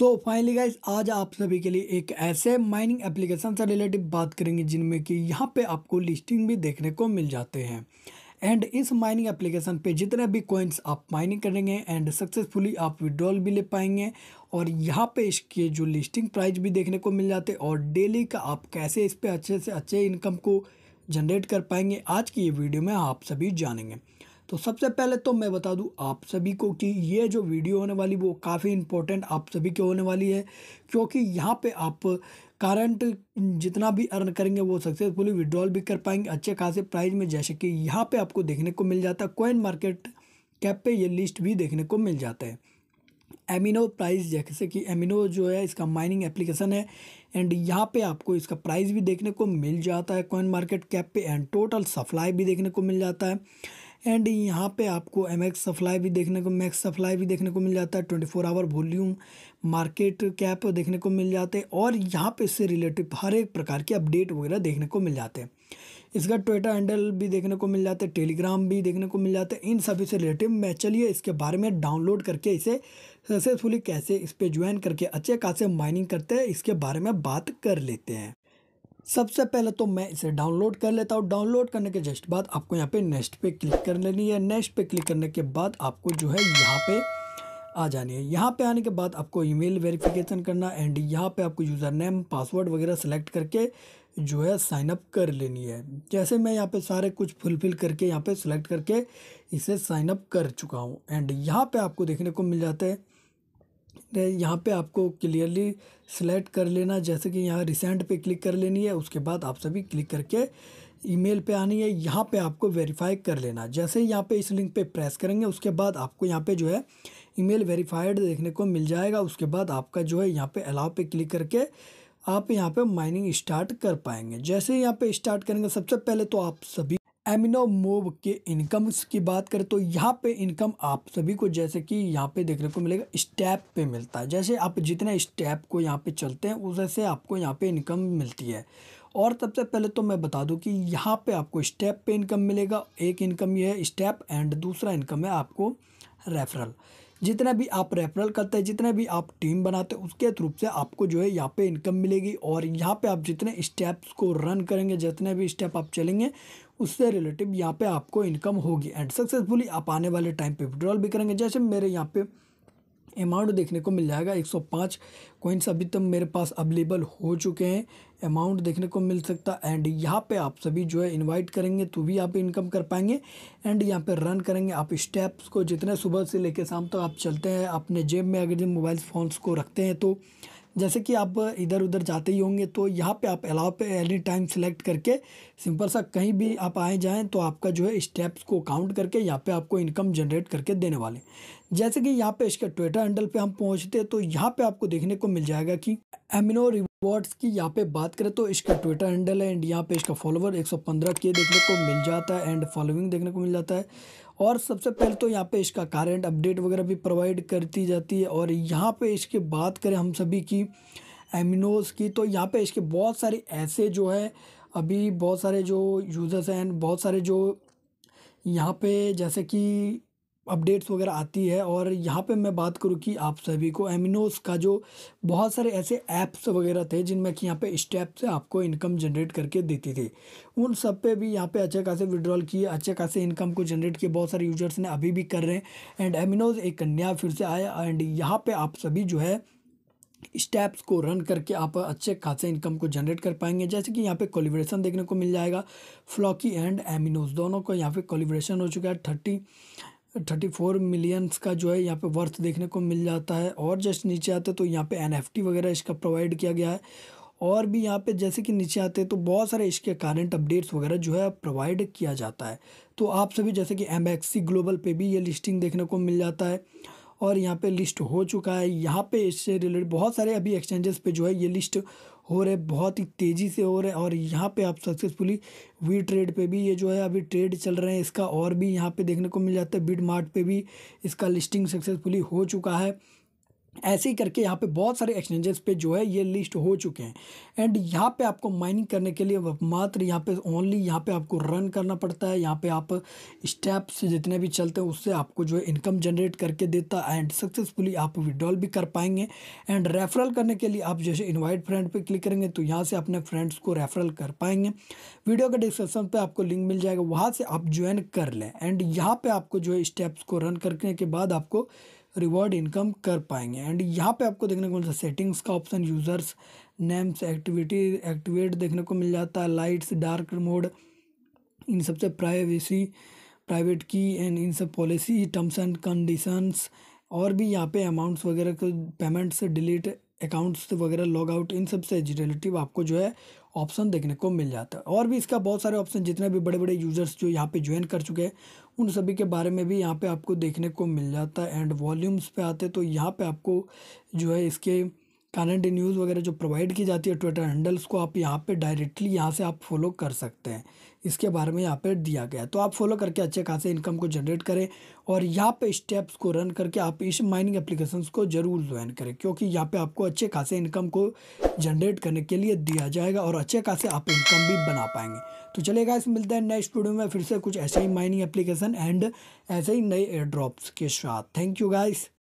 so finally guys आज आप सभी के लिए एक ऐसे माइनिंग एप्लीकेशन से रिलेटिव बात करेंगे जिनमें कि यहाँ पे आपको लिस्टिंग भी देखने को मिल जाते हैं एंड इस माइनिंग एप्लीकेशन पे जितने भी कॉइन्स आप माइनिंग करेंगे एंड सक्सेसफुली आप विड्रॉल भी ले पाएंगे और यहाँ पे इसके जो लिस्टिंग प्राइस भी देखने को मिल जाते हैं और डेली का आप कैसे इस पर अच्छे से अच्छे इनकम को जनरेट कर पाएंगे आज की ये वीडियो में आप सभी जानेंगे तो सबसे पहले तो मैं बता दूं आप सभी को कि ये जो वीडियो होने वाली वो काफ़ी इम्पोर्टेंट आप सभी के होने वाली है क्योंकि यहाँ पे आप करंट जितना भी अर्न करेंगे वो सक्सेसफुली विड्रॉल भी कर पाएंगे अच्छे खासे प्राइस में जैसे कि यहाँ पे आपको देखने को मिल जाता है कोइन मार्केट कैप पे ये लिस्ट भी देखने को मिल जाता है एमिनो प्राइस जैसे कि एमिनो जो है इसका माइनिंग एप्लीकेशन है एंड यहाँ पे आपको इसका प्राइस भी देखने को मिल जाता है कॉइन मार्केट कैप पे एंड टोटल सप्लाई भी देखने को मिल जाता है एंड यहाँ पे आपको एम एक्स सप्लाई भी देखने को मैक्स सप्लाई भी देखने को मिल जाता है twenty four hour volume market cap देखने को मिल जाते हैं और यहाँ पे इससे रिलेटिव हर एक प्रकार के अपडेट वगैरह देखने को मिल जाते हैं इसका ट्विटर हैंडल भी देखने को मिल जाता है टेलीग्राम भी देखने को मिल जाता है इन सभी से रिलेटिव मैं चलिए इसके बारे में डाउनलोड करके इसे सक्सेसफुली कैसे इस पर ज्वाइन करके अच्छे खासे माइनिंग करते हैं इसके बारे में बात कर लेते हैं सबसे पहले तो मैं इसे डाउनलोड कर लेता हूँ डाउनलोड करने के जस्ट बाद आपको यहाँ पे नेक्स्ट पे क्लिक कर लेनी है नेक्स्ट पे क्लिक करने के बाद आपको जो है यहाँ पे आ जानी है यहाँ पे आने के बाद आपको ईमेल वेरिफिकेशन करना एंड यहाँ पे आपको यूज़र नेम पासवर्ड वगैरह सेलेक्ट करके जो है साइनअप कर लेनी है जैसे मैं यहाँ पे सारे कुछ फुलफिल करके यहाँ पे सेलेक्ट करके इसे साइनअप कर चुका हूँ एंड यहाँ पे आपको देखने को मिल जाता है यहाँ पे आपको क्लियरली सिलेक्ट कर लेना जैसे कि यहाँ रिसेंट पे क्लिक कर लेनी है उसके बाद आप सभी क्लिक करके ईमेल पे आनी है यहाँ पे आपको वेरीफाई कर लेना जैसे ही यहाँ पे इस लिंक पे प्रेस करेंगे उसके बाद आपको यहाँ पे जो है ईमेल वेरीफाइड देखने को मिल जाएगा उसके बाद आपका जो है यहाँ पे अलाव पे क्लिक करके आप यहाँ पे माइनिंग स्टार्ट कर पाएंगे जैसे यहाँ पे स्टार्ट करेंगे सबसे पहले तो आप सभी एमिनो मूव के इनकम्स की बात करें तो यहाँ पे इनकम आप सभी को जैसे कि यहाँ पे देखने को मिलेगा स्टेप पे मिलता है जैसे आप जितने स्टेप को यहाँ पे चलते हैं उस से आपको यहाँ पे इनकम मिलती है और सबसे पहले तो मैं बता दूं कि यहाँ पे आपको स्टेप पे इनकम मिलेगा एक इनकम ये है स्टेप एंड दूसरा इनकम है आपको रेफरल जितना भी आप रेफरल करते हैं जितने भी आप टीम बनाते हैं उसके थ्रू से आपको जो है यहाँ पे इनकम मिलेगी और यहाँ पे आप जितने स्टेप्स को रन करेंगे जितने भी स्टेप आप चलेंगे उससे रिलेटिव यहाँ पे आपको इनकम होगी एंड सक्सेसफुली आप आने वाले टाइम पे विड्रॉल भी करेंगे जैसे मेरे यहाँ पे अमाउंट देखने को मिल जाएगा 105 कोइंस अभी तक मेरे पास अवेलेबल हो चुके हैं अमाउंट देखने को मिल सकता एंड यहाँ पे आप सभी जो है इनवाइट करेंगे तो भी आप इनकम कर पाएंगे एंड यहाँ पे रन करेंगे आप स्टेप्स को जितने सुबह से लेकर शाम तक तो आप चलते हैं अपने जेब में अगर जब मोबाइल फ़ोन्स को रखते हैं तो जैसे कि आप इधर उधर जाते ही होंगे तो यहाँ पे आप allow pay any time select करके सिंपल सा कहीं भी आप आए जाएँ तो आपका जो है स्टेप्स को काउंट करके यहाँ पे आपको इनकम जनरेट करके देने वाले जैसे कि यहाँ पे इसके ट्विटर हैंडल पे हम पहुँचते तो यहाँ पे आपको देखने को मिल जाएगा कि एमिनो रिवॉर्ड्स की यहाँ पे बात करें तो इसका ट्विटर हैंडल है एंड यहाँ पे इसका फॉलोवर 115 के देखने को मिल जाता है एंड फॉलोइंग देखने को मिल जाता है और सबसे पहले तो यहाँ पे इसका कारंट अपडेट वगैरह भी प्रोवाइड करती जाती है और यहाँ पे इसके बात करें हम सभी की एमिनोज़ की तो यहाँ पे इसके बहुत सारे ऐसे जो है अभी बहुत सारे जो यूज़र्स हैं बहुत सारे जो यहाँ पे जैसे कि अपडेट्स वगैरह आती है और यहाँ पे मैं बात करूँ कि आप सभी को एमिनोस का जो बहुत सारे ऐसे ऐप्स वगैरह थे जिनमें कि यहाँ पे स्टेप से आपको इनकम जनरेट करके देती थी उन सब पे भी यहाँ पे अच्छे खासे विड्रॉल किए अच्छे खासे इनकम को जनरेट किए बहुत सारे यूजर्स ने अभी भी कर रहे हैं एंड एमिनोज एक नया फिर से आया एंड यहाँ पर आप सभी जो है स्टेप्स को रन करके आप अच्छे खासे इनकम को जनरेट कर पाएंगे जैसे कि यहाँ पे कोलिब्रेशन देखने को मिल जाएगा फ्लॉकी एंड एमिनोज दोनों को यहाँ पे कोलिब्रेशन हो चुका है थर्टी थर्टी फोर मिलियंस का जो है यहाँ पे वर्थ देखने को मिल जाता है और जस्ट नीचे आते तो यहाँ पे एन वगैरह इसका प्रोवाइड किया गया है और भी यहाँ पे जैसे कि नीचे आते हैं तो बहुत सारे इसके करंट अपडेट्स वगैरह जो है प्रोवाइड किया जाता है तो आप सभी जैसे कि एम ग्लोबल पे भी ये लिस्टिंग देखने को मिल जाता है और यहाँ पे लिस्ट हो चुका है यहाँ पे इससे रिलेटेड बहुत सारे अभी एक्सचेंजेस पे जो है ये लिस्ट हो रहे बहुत ही तेज़ी से हो रहे और यहाँ पे आप सक्सेसफुली वी ट्रेड पे भी ये जो है अभी ट्रेड चल रहे हैं इसका और भी यहाँ पे देखने को मिल जाता है बिड मार्ट पे भी इसका लिस्टिंग सक्सेसफुली हो चुका है ऐसे ही करके यहाँ पे बहुत सारे एक्सचेंजेस पे जो है ये लिस्ट हो चुके हैं एंड यहाँ पे आपको माइनिंग करने के लिए मात्र यहाँ पे ओनली यहाँ पे आपको रन करना पड़ता है यहाँ पे आप स्टेप्स जितने भी चलते हैं उससे आपको जो है इनकम जनरेट करके देता है एंड सक्सेसफुली आप विड्रॉल भी कर पाएंगे एंड रेफरल करने के लिए आप जैसे इन्वाइट फ्रेंड पर क्लिक करेंगे तो यहाँ से अपने फ्रेंड्स को रेफरल कर पाएंगे वीडियो के डिस्क्रिप्शन पर आपको लिंक मिल जाएगा वहाँ से आप ज्वाइन कर लें एंड यहाँ पर आपको जो है स्टेप्स को रन करने के बाद आपको रिवॉर्ड इनकम कर पाएंगे एंड यहाँ पे आपको देखने को मिलता है सेटिंग्स का option users names activity activate देखने को मिल जाता है लाइट्स डार्क मोड इन सबसे प्राइवेसी प्राइवेट की एंड इन सब पॉलिसी टर्म्स एंड कंडीशंस और भी यहाँ पे अमाउंट्स वगैरह के पेमेंट्स डिलीट अकाउंट्स वगैरह लॉग आउट इन सब से रिलेटिव आपको जो है ऑप्शन देखने को मिल जाता है और भी इसका बहुत सारे ऑप्शन जितने भी बड़े बड़े यूज़र्स जो यहाँ पे ज्वाइन कर चुके हैं उन सभी के बारे में भी यहाँ पे आपको देखने को मिल जाता है एंड वॉल्यूम्स पे आते तो यहाँ पे आपको जो है इसके करंट न्यूज़ वगैरह जो प्रोवाइड की जाती है ट्विटर हैंडल्स को आप यहाँ पे डायरेक्टली यहाँ से आप फॉलो कर सकते हैं इसके बारे में यहाँ पे दिया गया है तो आप फॉलो करके अच्छे खासे इनकम को जनरेट करें और यहाँ पे स्टेप्स को रन करके आप इस माइनिंग एप्लीकेशंस को ज़रूर ज्वाइन करें क्योंकि यहाँ पर आपको अच्छे खासे इनकम को जनरेट करने के लिए दिया जाएगा और अच्छे खासे आप इनकम भी बना पाएंगे तो चलेगा इस मिलते हैं नेक्स्ट वीडियो में फिर से कुछ ऐसे ही माइनिंग एप्लीकेशन एंड ऐसे ही नए एयर ड्रॉप्स के साथ थैंक यू गाइस